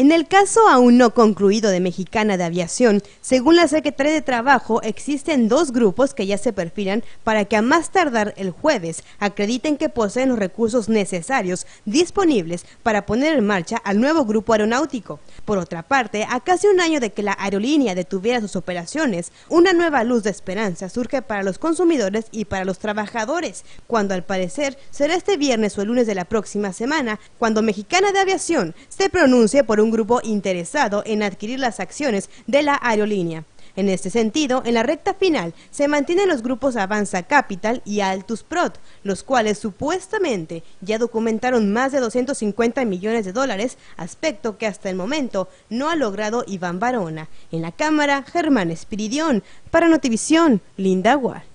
En el caso aún no concluido de Mexicana de Aviación, según la Secretaría de Trabajo, existen dos grupos que ya se perfilan para que a más tardar el jueves acrediten que poseen los recursos necesarios disponibles para poner en marcha al nuevo grupo aeronáutico. Por otra parte, a casi un año de que la aerolínea detuviera sus operaciones, una nueva luz de esperanza surge para los consumidores y para los trabajadores, cuando al parecer será este viernes o el lunes de la próxima semana, cuando Mexicana de Aviación se pronuncie por un grupo interesado en adquirir las acciones de la aerolínea. En este sentido, en la recta final se mantienen los grupos Avanza Capital y Altus Prot, los cuales supuestamente ya documentaron más de 250 millones de dólares, aspecto que hasta el momento no ha logrado Iván Barona. En la cámara, Germán Espiridión. Para Notivisión, Linda Wall.